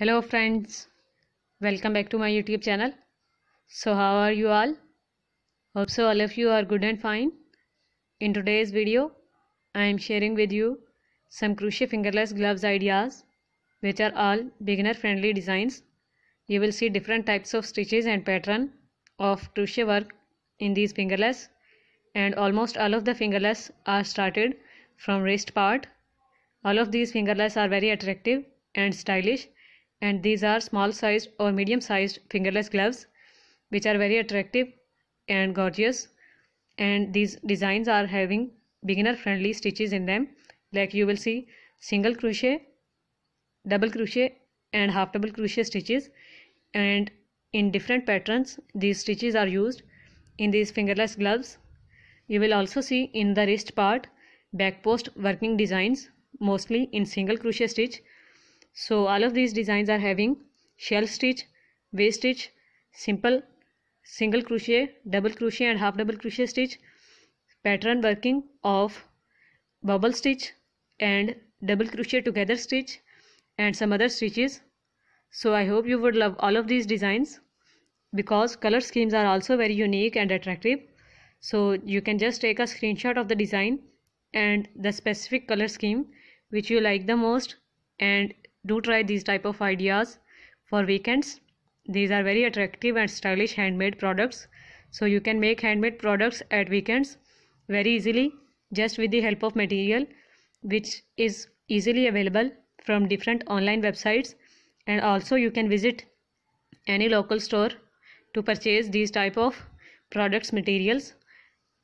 hello friends welcome back to my youtube channel so how are you all hope so all of you are good and fine in today's video i am sharing with you some crochet fingerless gloves ideas which are all beginner friendly designs you will see different types of stitches and pattern of crochet work in these fingerless and almost all of the fingerless are started from wrist part all of these fingerless are very attractive and stylish and these are small sized or medium sized fingerless gloves which are very attractive and gorgeous and these designs are having beginner friendly stitches in them like you will see single crochet double crochet and half double crochet stitches and in different patterns these stitches are used in these fingerless gloves you will also see in the wrist part back post working designs mostly in single crochet stitch so all of these designs are having shell stitch waist stitch simple single crochet double crochet and half double crochet stitch pattern working of bubble stitch and double crochet together stitch and some other stitches so i hope you would love all of these designs because color schemes are also very unique and attractive so you can just take a screenshot of the design and the specific color scheme which you like the most and do try these type of ideas for weekends these are very attractive and stylish handmade products so you can make handmade products at weekends very easily just with the help of material which is easily available from different online websites and also you can visit any local store to purchase these type of products materials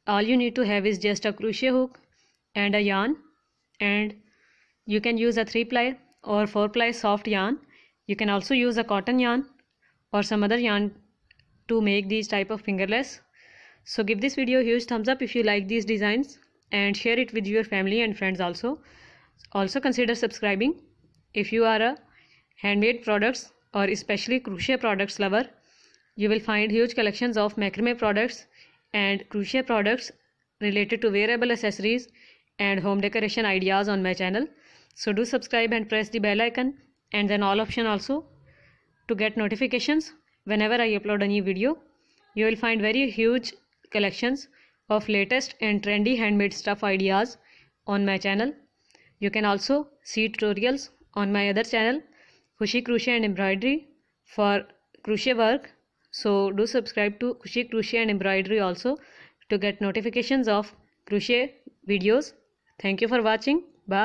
all you need to have is just a crochet hook and a yarn and you can use a three ply or 4 ply soft yarn you can also use a cotton yarn or some other yarn to make these type of fingerless so give this video a huge thumbs up if you like these designs and share it with your family and friends also also consider subscribing if you are a handmade products or especially crochet products lover you will find huge collections of macrame products and crochet products related to wearable accessories and home decoration ideas on my channel so do subscribe and press the bell icon and then all option also to get notifications whenever I upload a new video. You will find very huge collections of latest and trendy handmade stuff ideas on my channel. You can also see tutorials on my other channel Kushi Crochet and Embroidery for crochet work. So do subscribe to Kushi Crochet and Embroidery also to get notifications of crochet videos. Thank you for watching. Bye.